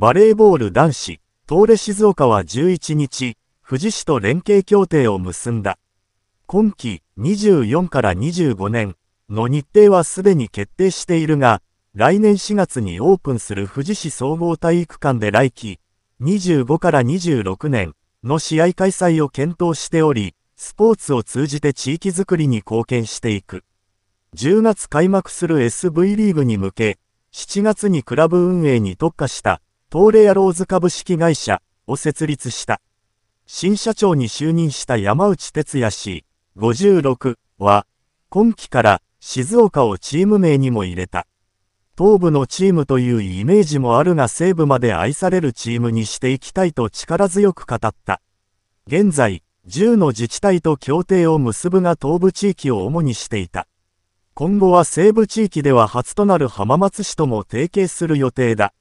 バレーボール男子、東レ静岡は11日、富士市と連携協定を結んだ。今季24から25年の日程はすでに決定しているが、来年4月にオープンする富士市総合体育館で来季25から26年の試合開催を検討しており、スポーツを通じて地域づくりに貢献していく。10月開幕する SV リーグに向け、7月にクラブ運営に特化した東レアローズ株式会社を設立した。新社長に就任した山内哲也氏56は、今期から静岡をチーム名にも入れた。東部のチームというイメージもあるが西部まで愛されるチームにしていきたいと力強く語った。現在、10の自治体と協定を結ぶが東部地域を主にしていた。今後は西部地域では初となる浜松市とも提携する予定だ。